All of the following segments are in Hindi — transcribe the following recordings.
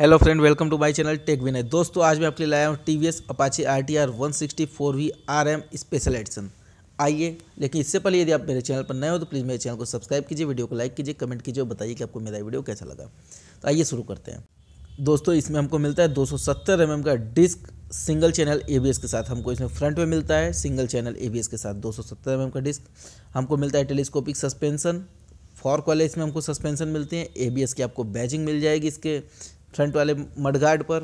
hello friend welcome to my channel tech Vinay दोस्तों आज मैं आपके लिए लाया हूँ T V S Apache R T R one sixty four V R M special edition आइए लेकिन इससे पहले यदि आप मेरे चैनल पर नए हो तो प्लीज़ मेरे चैनल को सब्सक्राइब कीजिए वीडियो को लाइक कीजिए कमेंट कीजिए और बताइए कि आपको मेरा वीडियो कैसा लगा तो आइए शुरू करते हैं दोस्तों इसमें हमको मिलता है दो सौ mm का डिस्क सिंगल चैनल ए के साथ हमको इसमें फ्रंट में मिलता है सिंगल चैनल ए के साथ दो सौ mm का डिस्क हमको मिलता है टेलीस्कोपिक सस्पेंसन फॉर्क वाले इसमें हमको सस्पेंसन मिलते हैं ए की आपको बैजिंग मिल जाएगी इसके फ्रंट वाले मडगार्ड पर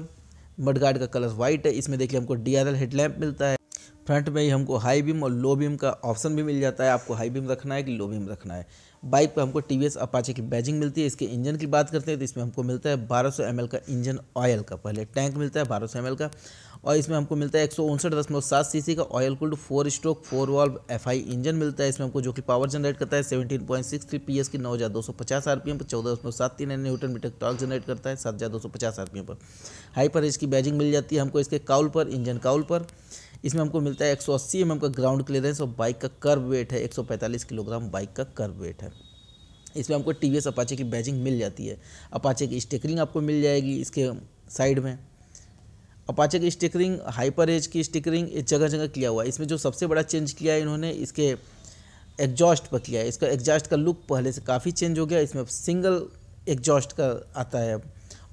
मडगार्ड का कलर वाइट है इसमें देखिए हमको डी आर हेडलैम्प मिलता है फ्रंट में ही हमको हाई बीम और लो बीम का ऑप्शन भी मिल जाता है आपको हाई बीम रखना है कि लो बीम रखना है बाइक पर हमको टी वी अपाचे की बैजिंग मिलती है इसके इंजन की बात करते हैं तो इसमें हमको मिलता है 1200 सौ का इंजन ऑयल का पहले टैंक मिलता है 1200 सौ का और इसमें हमको मिलता है एक सौ सीसी का oil cooled four stroke four valve F engine मिलता है इसमें हमको जो कि पावर जनरेट करता है seventeen point six three P S की नौ हज़ार दो सौ पचास आर पी एम पर चौदह दशमलव सात तीन न्यूटन मीटर टॉर्क जनरेट करता है सात हज़ार दो सौ पचास आर पी एम पर हाइपर इसकी बैजिंग मिल जाती है हमको इसके काउल पर इंजन काउल पर इसमें हमको मिलता है एक सौ अस्सी एम एम का ग्राउंड क्लियरेंस और बाइक का कर्व वेट है एक सौ पैंतालीस किलोग्राम बाइक का कर्व वेट है इसमें हमको टी वी एस अपाचे की बैजिंग मिल जाती है अपाचे की स्टिकरिंग आपको मिल जाएगी इसके साइड में अपाचे की स्टिकरिंग हाइपर एज की स्टिकरिंग जगह जगह किया हुआ है इसमें जो सबसे बड़ा चेंज किया है इन्होंने इसके एग्जॉस्ट पर किया है इसका एग्जॉस्ट का लुक पहले से काफ़ी चेंज हो गया इसमें सिंगल एग्जॉस्ट का आता है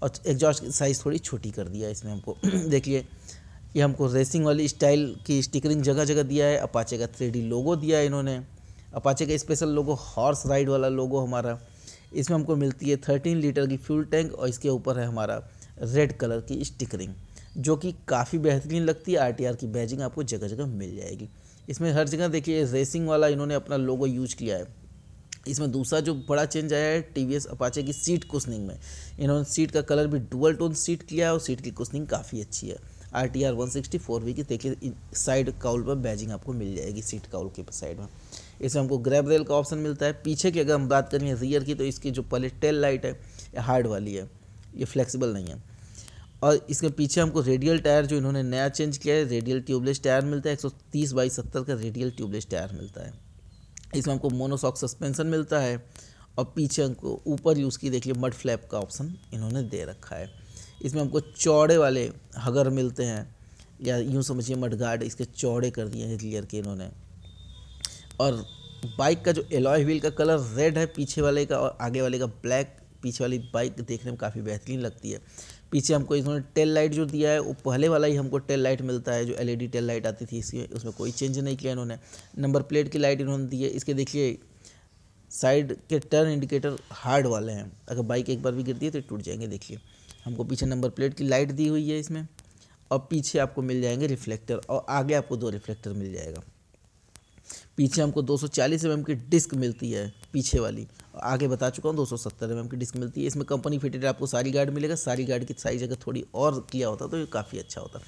और एग्जॉस्ट की साइज़ थोड़ी छोटी कर दिया इसमें हमको देखिए ये हमको रेसिंग वाली स्टाइल की स्टिकरिंग जगह जगह दिया है अपाचे का थ्री लोगो दिया है इन्होंने अपाचे का स्पेशल लोगो हॉर्स राइड वाला लोगो हमारा इसमें हमको मिलती है थर्टीन लीटर की फ्यूल टैंक और इसके ऊपर है हमारा रेड कलर की स्टिकरिंग जो कि काफ़ी बेहतरीन लगती है आरटीआर की बैजिंग आपको जगह जगह मिल जाएगी इसमें हर जगह देखिए रेसिंग वाला इन्होंने अपना लोगो यूज किया है इसमें दूसरा जो बड़ा चेंज आया है टी वी अपाचे की सीट कुशनिंग में इन्होंने सीट का कलर भी डुअल टोन सीट किया है और सीट की कुशनिंग काफ़ी अच्छी है R T R one sixty four V की देखिए साइड काउल पर बैजिंग आपको मिल जाएगी सीट काउल के साइड में इसमें हमको ग्रैब रेल का ऑप्शन मिलता है पीछे की अगर हम बात करें रियर की तो इसकी जो पहले टेल लाइट है ये हार्ड वाली है ये फ्लेक्सिबल नहीं है और इसके पीछे हमको रेडियल टायर जो इन्होंने नया चेंज किया है रेडियल ट्यूबलेस टायर मिलता है एक सौ तीस बाई सत्तर का रेडियल ट्यूबलेस टायर मिलता है इसमें हमको मोनोसॉक सस्पेंसन मिलता है और पीछे हमको ऊपर यूज़ की देखिए मड फ्लैप का ऑप्शन इन्होंने दे रखा है इसमें हमको चौड़े वाले हगर मिलते हैं या यूँ समझिए मडगार्ड इसके चौड़े कर दिए हैं लेयर के इन्होंने और बाइक का जो एलॉय व्हील का कलर रेड है पीछे वाले का और आगे वाले का ब्लैक पीछे वाली बाइक देखने में काफ़ी बेहतरीन लगती है पीछे हमको इन्होंने टेल लाइट जो दिया है वो पहले वाला ही हमको टेल लाइट मिलता है जो एलईडी टेल लाइट आती थी इसकी उसमें कोई चेंज नहीं किया इन्होंने नंबर प्लेट की लाइट इन्होंने दी है इसके देखिए साइड के टर्न इंडिकेटर हार्ड वाले हैं अगर बाइक एक बार भी गिरती है तो टूट जाएंगे देखिए हमको पीछे नंबर प्लेट की लाइट दी हुई है इसमें और पीछे आपको मिल जाएंगे रिफ्लेक्टर और आगे आपको दो रिफ्लेक्टर मिल जाएगा पीछे हमको 240 सौ की डिस्क मिलती है पीछे वाली आगे बता चुका हूँ 270 सौ की डिस्क मिलती है इसमें कंपनी फिटेड आपको सारी गार्ड मिलेगा सारी गार्ड की साइज अगर थोड़ी और किया होता तो ये काफ़ी अच्छा होता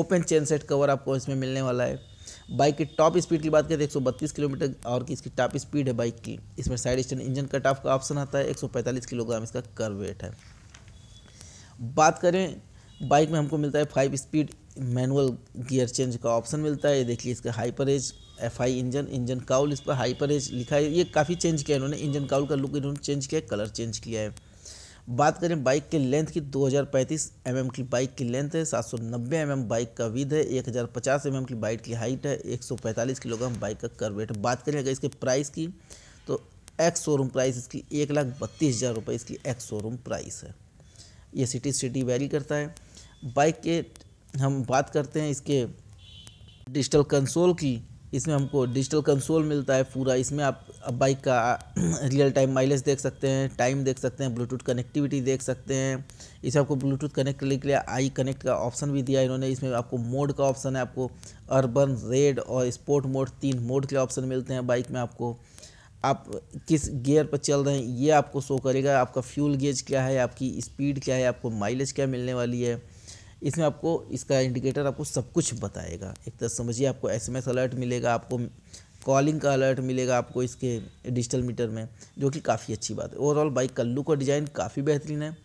ओपन चेन सेट कवर आपको इसमें मिलने वाला है बाइक की टॉप स्पीड की बात करें तो एक किलोमीटर और की इसकी टॉप स्पीड है बाइक की इसमें side stand engine cut off का ऑप्शन आता है 145 किलोग्राम इसका कर वेट है बात करें बाइक में हमको मिलता है five speed manual gear change का ऑप्शन मिलता है ये देखिए इसका hyper edge F I engine engine cowl इस पर हाइपर एज लिखा है ये काफ़ी चेंज किया है इन्होंने इंजन काउल का लुक इन्होंने चेंज किया है कलर चेंज किया है बात करें बाइक के लेंथ की 2035 एमएम की बाइक की लेंथ है 790 mm बाइक का विद है 1050 mm की बाइक की हाइट है 145 किलोग्राम बाइक का कर वेट बात करें अगर इसके प्राइस की तो एक्स शोरूम प्राइस इसकी एक लाख बत्तीस हज़ार रुपये इसकी एक्स शोरूम प्राइस है ये सिटी सिटी वैली करता है बाइक के हम बात करते हैं इसके डिजिटल कंसोल की इसमें हमको डिजिटल कंसोल मिलता है पूरा इसमें आप बाइक का रियल टाइम माइलेज देख सकते हैं टाइम देख सकते हैं ब्लूटूथ कनेक्टिविटी देख सकते हैं इसे आपको ब्लूटूथ कनेक्ट करने के लिए आई कनेक्ट का ऑप्शन भी दिया इन्होंने इसमें आपको मोड का ऑप्शन है आपको अर्बन रेड और स्पोर्ट मोड तीन मोड के ऑप्शन मिलते हैं बाइक में आपको आप किस गियर पर चल रहे हैं ये आपको शो करेगा आपका फ्यूल गेज क्या है आपकी स्पीड क्या है आपको माइलेज क्या मिलने वाली है इसमें आपको इसका इंडिकेटर आपको सब कुछ बताएगा एक तरह समझिए आपको एसएमएस अलर्ट मिलेगा आपको कॉलिंग का अलर्ट मिलेगा आपको इसके डिजिटल मीटर में जो कि काफ़ी अच्छी बात है ओवरऑल बाइक कल्लू का डिज़ाइन काफ़ी बेहतरीन है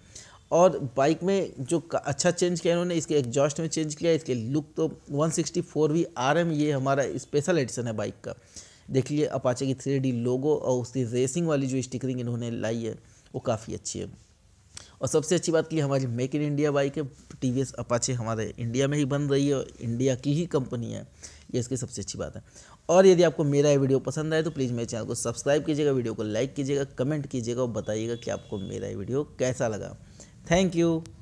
और बाइक में जो अच्छा चेंज किया इन्होंने इसके एग्जॉस्ट में चेंज किया इसके लुक तो 164 वी आर एम ये हमारा स्पेशल एडिशन है बाइक का देख लीजिए अपाचे की थ्री डी लोगो और उसकी रेसिंग वाली जो स्टिकरिंग इन्होंने लाई है वो काफ़ी अच्छी है और सबसे अच्छी बात की हमारी मेक इन इंडिया बाइक है टी वी अपाचे हमारे इंडिया में ही बन रही है और इंडिया की ही कंपनी है ये इसकी सबसे अच्छी बात है और यदि आपको मेरा ये वीडियो पसंद आए तो प्लीज़ मेरे चैनल को सब्सक्राइब कीजिएगा वीडियो को लाइक कीजिएगा कमेंट कीजिएगा और बताइएगा कि आपको मेरा ये वीडियो कैसा लगा थैंक यू